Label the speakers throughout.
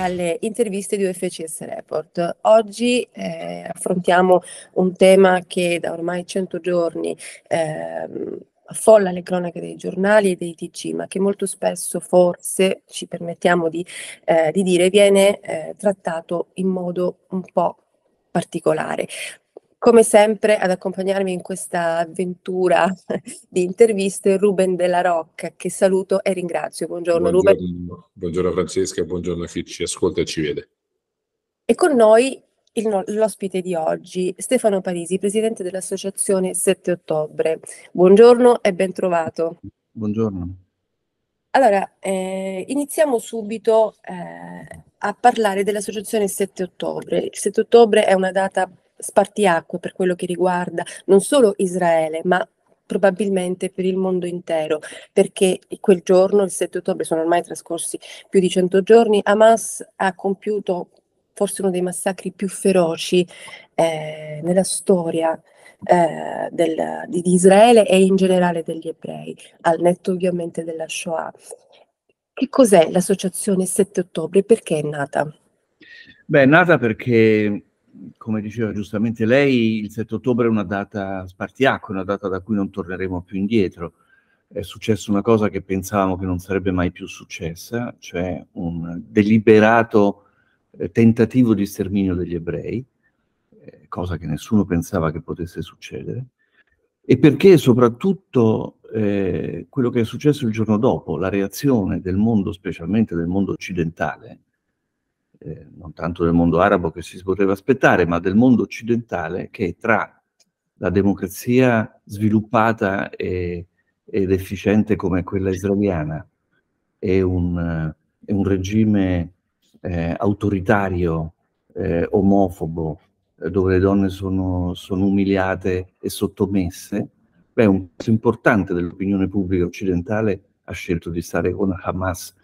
Speaker 1: alle interviste di UFCS Report. Oggi eh, affrontiamo un tema che da ormai 100 giorni eh, affolla le cronache dei giornali e dei TC, ma che molto spesso, forse, ci permettiamo di, eh, di dire, viene eh, trattato in modo un po' particolare. Come sempre ad accompagnarmi in questa avventura di interviste Ruben della Rocca, che saluto e ringrazio. Buongiorno, buongiorno
Speaker 2: Ruben. Buongiorno Francesca, buongiorno a chi ci ascolta e ci vede.
Speaker 1: E con noi il, l'ospite di oggi, Stefano Parisi, presidente dell'associazione 7 ottobre. Buongiorno e bentrovato.
Speaker 3: Buongiorno.
Speaker 1: Allora, eh, iniziamo subito eh, a parlare dell'associazione 7 ottobre. Il 7 ottobre è una data spartiacque per quello che riguarda non solo Israele, ma probabilmente per il mondo intero, perché quel giorno, il 7 ottobre, sono ormai trascorsi più di 100 giorni, Hamas ha compiuto forse uno dei massacri più feroci eh, nella storia eh, del, di, di, Israele e in generale degli ebrei, al netto ovviamente della Shoah. Che cos'è l'associazione 7 ottobre? Perché è nata? Beh,
Speaker 3: è nata perché come diceva giustamente lei, il 7 ottobre è una data spartiacque, una data da cui non torneremo più indietro. È successa una cosa che pensavamo che non sarebbe mai più successa, cioè un deliberato eh, tentativo di sterminio degli ebrei, eh, cosa che nessuno pensava che potesse succedere, e perché soprattutto eh, quello che è successo il giorno dopo, la reazione del mondo, specialmente del mondo occidentale, eh, non tanto del mondo arabo che si poteva aspettare, ma del mondo occidentale che tra la democrazia sviluppata e, ed efficiente come quella israeliana e un, e un regime eh, autoritario, eh, omofobo, dove le donne sono, sono umiliate e sottomesse, beh, un pezzo importante dell'opinione pubblica occidentale ha scelto di stare con Hamas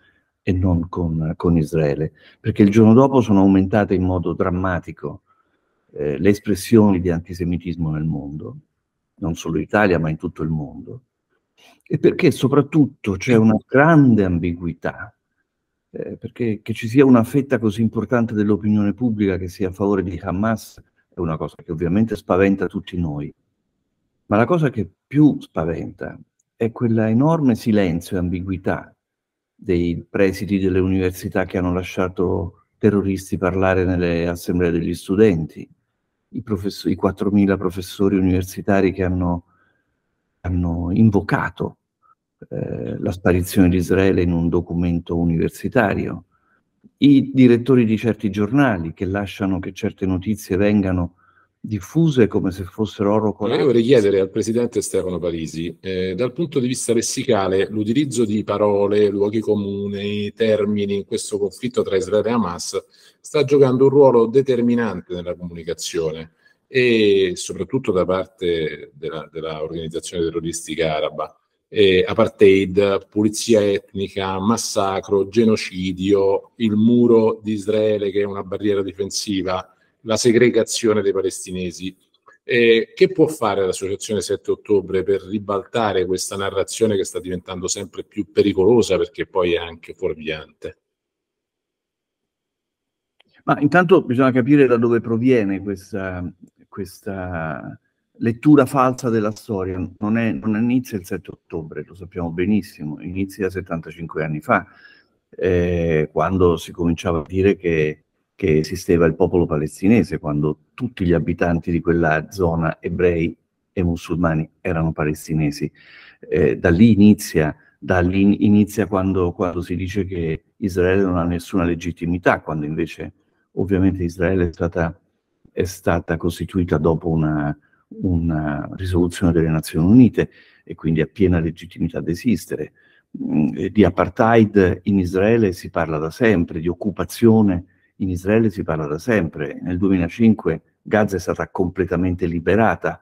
Speaker 3: e non con, con Israele, perché il giorno dopo sono aumentate in modo drammatico eh, le espressioni di antisemitismo nel mondo, non solo in Italia ma in tutto il mondo, e perché soprattutto c'è una grande ambiguità eh, perché che ci sia una fetta così importante dell'opinione pubblica che sia a favore di Hamas è una cosa che ovviamente spaventa tutti noi, ma la cosa che più spaventa è quella enorme silenzio e ambiguità dei presidi delle università che hanno lasciato terroristi parlare nelle assemblee degli studenti, i, professor- i 4.000 professori universitari che hanno, hanno invocato eh, la sparizione di Israele in un documento universitario, i direttori di certi giornali che lasciano che certe notizie vengano diffuse come se fossero oro colato. Io vorrei chiedere
Speaker 2: al presidente Stefano Parisi, eh, dal punto di vista lessicale, l'utilizzo di parole, luoghi comuni, termini in questo conflitto tra Israele e Hamas sta giocando un ruolo determinante nella comunicazione e soprattutto da parte dell'organizzazione terroristica araba. Eh, apartheid, pulizia etnica, massacro, genocidio, il muro di Israele che è una barriera difensiva, la segregazione dei palestinesi. Eh, che può fare l'associazione 7 ottobre per ribaltare questa narrazione che sta diventando sempre più pericolosa perché poi è anche fuorviante?
Speaker 3: Ma intanto bisogna capire da dove proviene questa, questa lettura falsa della storia. Non, è, non, inizia il 7 ottobre, lo sappiamo benissimo, inizia 75 anni fa, eh, quando si cominciava a dire che che esisteva il popolo palestinese quando tutti gli abitanti di quella zona, ebrei e musulmani, erano palestinesi. Eh, da lì inizia, da lì inizia quando, quando si dice che Israele non ha nessuna legittimità, quando invece ovviamente Israele è stata, è stata costituita dopo una, una risoluzione delle Nazioni Unite e quindi ha piena legittimità ad esistere. Mm, eh, di apartheid in Israele si parla da sempre, di occupazione in Israele si parla da sempre. Nel 2005 Gaza è stata completamente liberata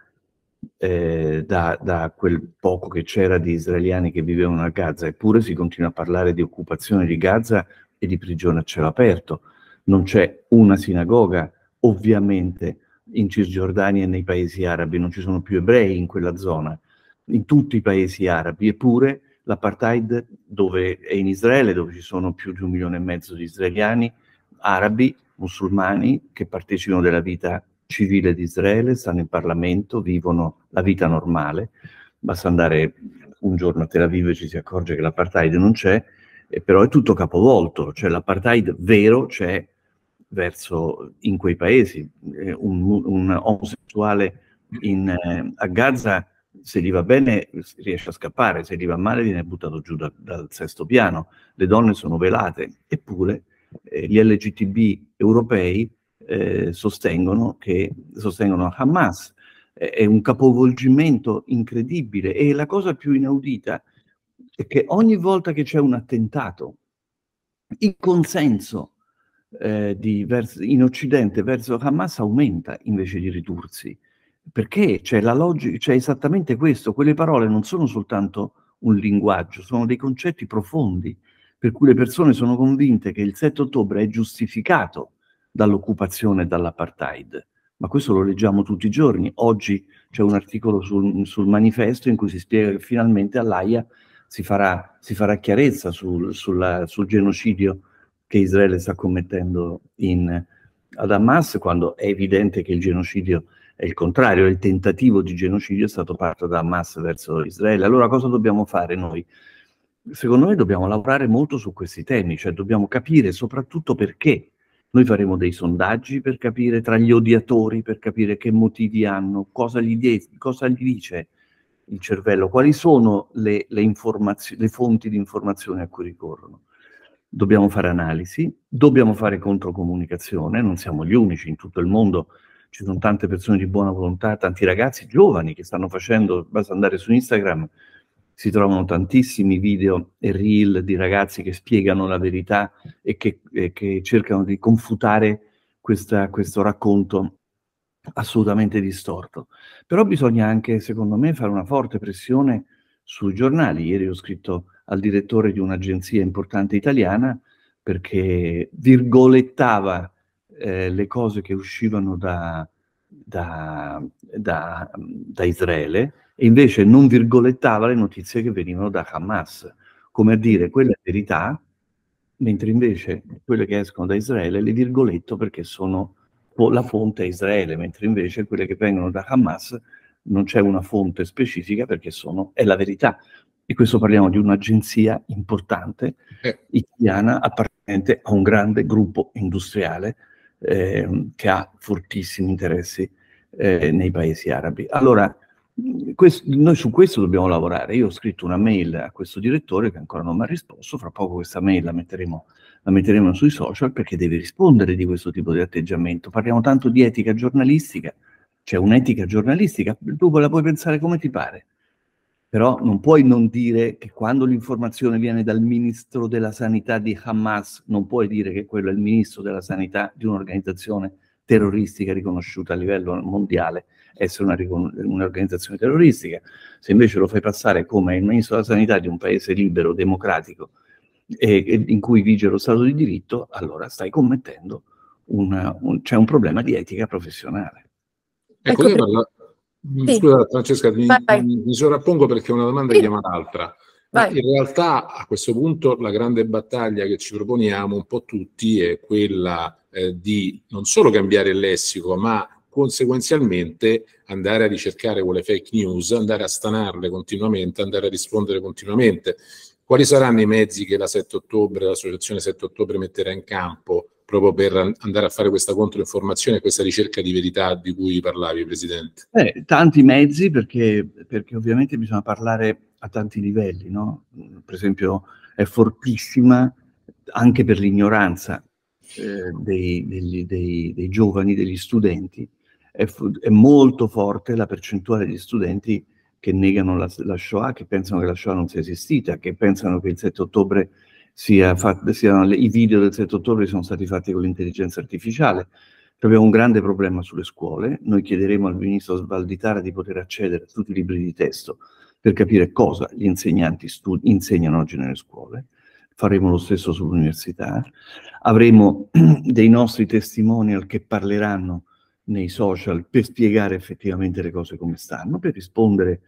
Speaker 3: eh, da, da, quel poco che c'era di israeliani che vivevano a Gaza, eppure si continua a parlare di occupazione di Gaza e di prigione a cielo aperto. Non c'è una sinagoga, ovviamente in Cisgiordania e nei paesi arabi non ci sono più ebrei in quella zona, in tutti i paesi arabi, eppure l'apartheid dove è in Israele, dove ci sono più di un milione e mezzo di israeliani, arabi, musulmani che partecipano della vita civile di Israele, stanno in Parlamento, vivono la vita normale. Basta andare un giorno a Tel Aviv e ci si accorge che l'apartheid non c'è, e però è tutto capovolto, cioè l'apartheid vero c'è verso in quei paesi. Eh, un, un omosessuale in, eh, a Gaza, se gli va bene, riesce a scappare, se gli va male, viene buttato giù da, dal sesto piano. Le donne sono velate, eppure eh, gli LGTB europei eh, sostengono, che, sostengono Hamas. Eh, è un capovolgimento incredibile e la cosa più inaudita è che ogni volta che c'è un attentato, il consenso eh, di, verso, in Occidente verso Hamas aumenta invece di ridursi perché c'è, la log- c'è, esattamente questo, quelle parole non sono soltanto un linguaggio, sono dei concetti profondi per cui le persone sono convinte che il 7 ottobre è giustificato dall'occupazione e dall'apartheid. Ma questo lo leggiamo tutti i giorni. Oggi c'è un articolo sul, sul manifesto in cui si spiega che finalmente all'AIA si farà, si farà chiarezza sul, sulla, sul, genocidio che Israele sta commettendo in, ad Hamas, quando è evidente che il genocidio è il contrario, il tentativo di genocidio è stato fatto da Hamas verso Israele. Allora cosa dobbiamo fare noi? secondo me dobbiamo lavorare molto su questi temi, cioè dobbiamo capire soprattutto perché. Noi faremo dei sondaggi per capire tra gli odiatori, per capire che motivi hanno, cosa gli, die- cosa gli dice il cervello, quali sono le, le, le fonti di informazione a cui ricorrono. Dobbiamo fare analisi, dobbiamo fare controcomunicazione, non siamo gli unici in tutto il mondo ci sono tante persone di buona volontà, tanti ragazzi giovani che stanno facendo, basta andare su Instagram, si trovano tantissimi video e reel di ragazzi che spiegano la verità e che, e che cercano di confutare questa, questo racconto assolutamente distorto. Però bisogna anche, secondo me, fare una forte pressione sui giornali. Ieri ho scritto al direttore di un'agenzia importante italiana perché virgolettava eh, le cose che uscivano da, da, da, da Israele e invece non virgolettava le notizie che venivano da Hamas, come a dire quella è verità, mentre invece quelle che escono da Israele le virgoletto perché sono la fonte è Israele, mentre invece quelle che vengono da Hamas non c'è una fonte specifica perché sono, è la verità. E questo parliamo di un'agenzia importante eh. italiana appartenente a un grande gruppo industriale eh, che ha fortissimi interessi eh, nei paesi arabi. Allora, questo, noi su questo dobbiamo lavorare. Io ho scritto una mail a questo direttore che ancora non mi ha risposto, fra poco questa mail la metteremo, la metteremo sui social perché deve rispondere di questo tipo di atteggiamento. Parliamo tanto di etica giornalistica, c'è un'etica giornalistica, tu la puoi pensare come ti pare, però non puoi non dire che quando l'informazione viene dal ministro della sanità di Hamas, non puoi dire che quello è il ministro della sanità di un'organizzazione terroristica riconosciuta a livello mondiale essere un'organizzazione terroristica. Se invece lo fai passare come il ministro della sanità di un paese libero, democratico, e, e in cui vige lo Stato di diritto, allora stai commettendo una, un,
Speaker 2: c'è un problema di etica professionale. Ecco, ecco io parla... Sì. Scusa Francesca, mi, mi, mi sovrappongo perché una domanda sì. chiama l'altra. Ma in realtà a questo punto la grande battaglia che ci proponiamo un po' tutti è quella eh, di non solo cambiare il lessico, ma conseguenzialmente andare a ricercare quelle fake news, andare a stanarle continuamente, andare a rispondere continuamente. Quali saranno i mezzi che la 7 ottobre, l'associazione 7 ottobre metterà in campo proprio per andare a fare questa controinformazione, questa ricerca di verità di cui parlavi, Presidente?
Speaker 3: Eh, tanti mezzi perché, perché ovviamente bisogna parlare a tanti livelli, no? Mm, per esempio è fortissima anche per l'ignoranza eh, dei, dei, dei, dei, giovani, degli studenti, è, è, molto forte la percentuale di studenti che negano la, la, Shoah, che pensano che la Shoah non sia esistita, che pensano che il 7 ottobre sia fatto, siano, i video del 7 ottobre sono stati fatti con l'intelligenza artificiale. Abbiamo un grande problema sulle scuole, noi chiederemo al ministro Svalditara di poter accedere a tutti i libri di testo per capire cosa gli insegnanti insegnano oggi nelle scuole, faremo lo stesso sull'università, avremo dei nostri testimonial che parleranno nei social per spiegare effettivamente le cose come stanno, per rispondere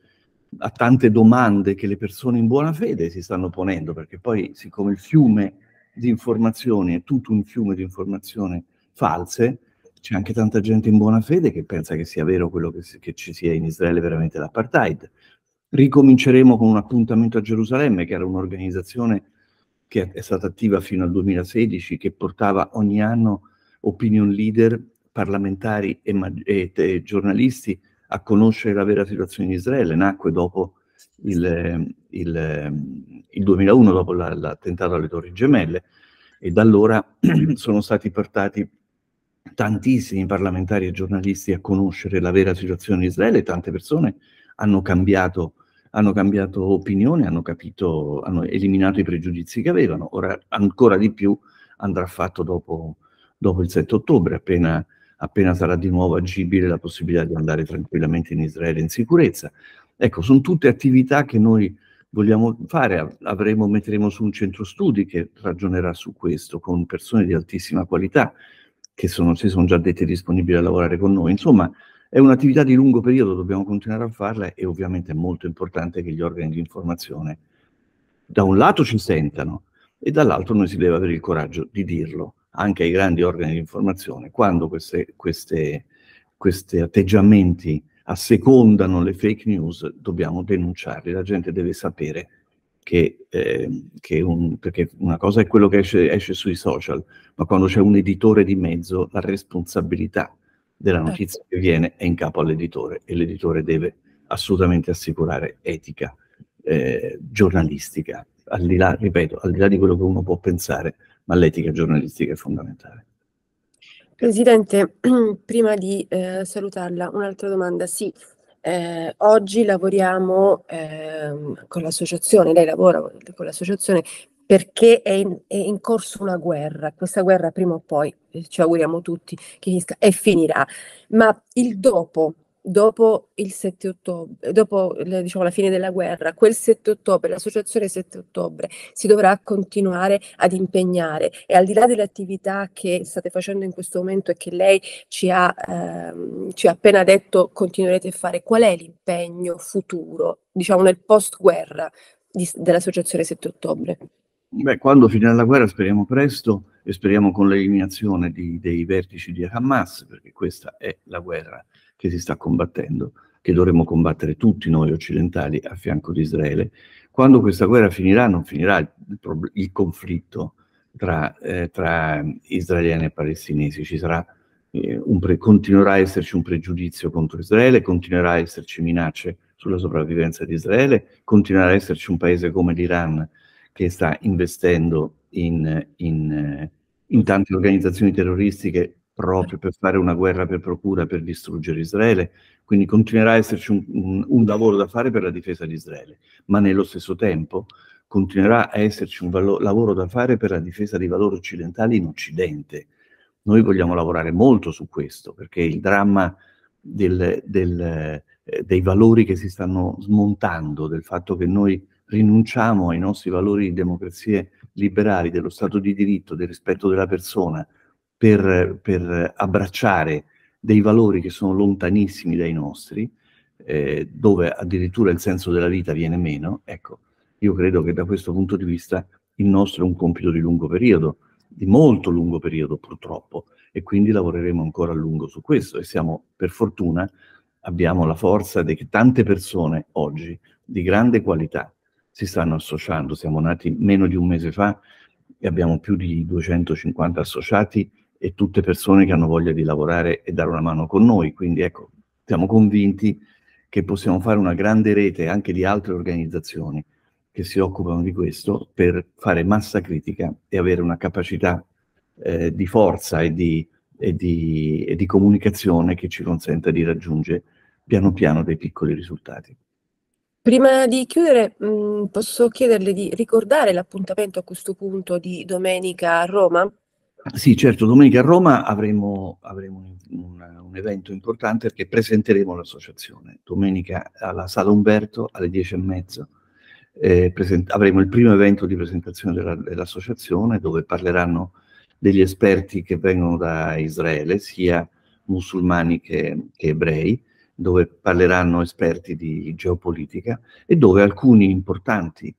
Speaker 3: a tante domande che le persone in buona fede si stanno ponendo, perché poi siccome il fiume di informazioni è tutto un fiume di informazioni false, c'è anche tanta gente in buona fede che pensa che sia vero quello che, che ci sia in Israele veramente l'apartheid, Ricominceremo con un appuntamento a Gerusalemme, che era un'organizzazione che è stata attiva fino al 2016, che portava ogni anno opinion leader, parlamentari e, e, e giornalisti a conoscere la vera situazione in Israele. Nacque dopo il, il, il 2001, dopo l'attentato alle Torri Gemelle, e da allora sono stati portati tantissimi parlamentari e giornalisti a conoscere la vera situazione in Israele, tante persone hanno cambiato, hanno cambiato opinione, hanno capito, hanno eliminato i pregiudizi che avevano, ora ancora di più andrà fatto dopo, dopo il 7 ottobre, appena, appena sarà di nuovo agibile la possibilità di andare tranquillamente in Israele in sicurezza. Ecco, sono tutte attività che noi vogliamo fare, avremo, metteremo su un centro studi che ragionerà su questo con persone di altissima qualità che sono, si sono già dette disponibili a lavorare con noi. Insomma, è un'attività di lungo periodo, dobbiamo continuare a farla e ovviamente è molto importante che gli organi di informazione da un lato ci sentano e dall'altro noi si deve avere il coraggio di dirlo anche ai grandi organi di informazione quando queste, queste, questi atteggiamenti assecondano le fake news dobbiamo denunciarli, la gente deve sapere che, eh, che un, perché una cosa è quello che esce, esce sui social, ma quando c'è un editore di mezzo la responsabilità della ecco. notizia che viene è in capo all'editore e l'editore deve assolutamente assicurare etica eh, giornalistica, al di là, ripeto, al di là di quello che uno può pensare, ma l'etica giornalistica è fondamentale.
Speaker 1: Presidente, prima di eh, salutarla, un'altra domanda. Sì, eh, oggi lavoriamo eh, con l'associazione, lei lavora con l'associazione perché è in, è in, corso una guerra, questa guerra prima o poi, eh, ci auguriamo tutti, finisca, e finirà, ma il dopo, dopo il 7 ottobre, dopo diciamo, la fine della guerra, quel 7 ottobre, l'associazione 7 ottobre si dovrà continuare ad impegnare e al di là delle attività che state facendo in questo momento e che lei ci ha, ehm, ci ha appena detto continuerete a fare, qual è l'impegno futuro, diciamo nel post guerra dell'associazione 7 ottobre?
Speaker 3: Beh, quando finirà la guerra speriamo presto e speriamo con l'eliminazione di, dei vertici di Hamas, perché questa è la guerra che si sta combattendo, che dovremmo combattere tutti noi occidentali a fianco di Israele. Quando questa guerra finirà, non finirà il, il conflitto tra, eh, tra, israeliani e palestinesi, sarà, eh, pre, continuerà a esserci un pregiudizio contro Israele, continuerà a esserci minacce sulla sopravvivenza di Israele, continuerà a esserci un paese come l'Iran che sta investendo in, in, in tante organizzazioni terroristiche proprio per fare una guerra per procura, per distruggere Israele. Quindi continuerà a esserci un, un, un, lavoro da fare per la difesa di Israele, ma nello stesso tempo continuerà a esserci un valo- lavoro da fare per la difesa dei valori occidentali in Occidente. Noi vogliamo lavorare molto su questo, perché il dramma del, del, eh, dei valori che si stanno smontando, del fatto che noi rinunciamo ai nostri valori di democrazie liberali, dello Stato di diritto, del rispetto della persona, per, per abbracciare dei valori che sono lontanissimi dai nostri, eh, dove addirittura il senso della vita viene meno, ecco, io credo che da questo punto di vista il nostro è un compito di lungo periodo, di molto lungo periodo purtroppo, e quindi lavoreremo ancora a lungo su questo e siamo, per fortuna, abbiamo la forza di tante persone oggi di grande qualità si stanno associando. Siamo nati meno di un mese fa e abbiamo più di 250 associati e tutte persone che hanno voglia di lavorare e dare una mano con noi. Quindi ecco, siamo convinti che possiamo fare una grande rete anche di altre organizzazioni che si occupano di questo per fare massa critica e avere una capacità eh, di forza e di, e, di, e di comunicazione che ci consenta di raggiungere piano piano dei piccoli risultati.
Speaker 1: Prima di chiudere, mh, mm, posso chiederle di ricordare l'appuntamento a questo punto di domenica a Roma?
Speaker 3: Sì, certo, domenica a Roma avremo, avremo un, un, un, evento importante perché presenteremo l'associazione. Domenica alla Sala Umberto alle 10.30 eh, present- avremo il primo evento di presentazione della, dell'associazione dove parleranno degli esperti che vengono da Israele, sia musulmani che, che ebrei dove parleranno esperti di geopolitica e dove alcuni importanti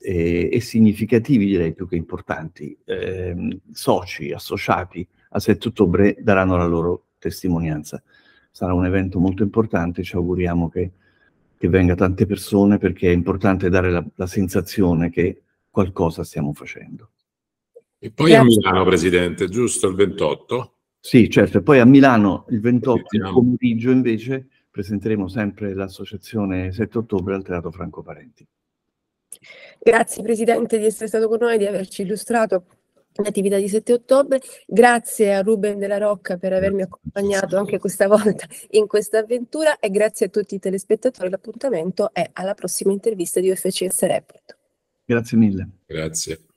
Speaker 3: eh, e significativi, direi più che importanti, eh, soci associati a 7 ottobre daranno la loro testimonianza. Sarà un evento molto importante, ci auguriamo che, che venga tante persone perché è importante dare la, la sensazione che qualcosa stiamo
Speaker 2: facendo. E poi a Milano, Presidente, giusto il 28?
Speaker 3: Sì, certo. E poi a Milano il 28 il pomeriggio invece presenteremo sempre l'associazione 7 ottobre al Teatro Franco Parenti.
Speaker 1: Grazie Presidente di essere stato con noi, e di averci illustrato l'attività di 7 ottobre. Grazie a Ruben della Rocca per avermi accompagnato anche questa volta in questa avventura e grazie a tutti i telespettatori. L'appuntamento è alla prossima intervista di UFCS Report.
Speaker 3: Grazie mille. Grazie.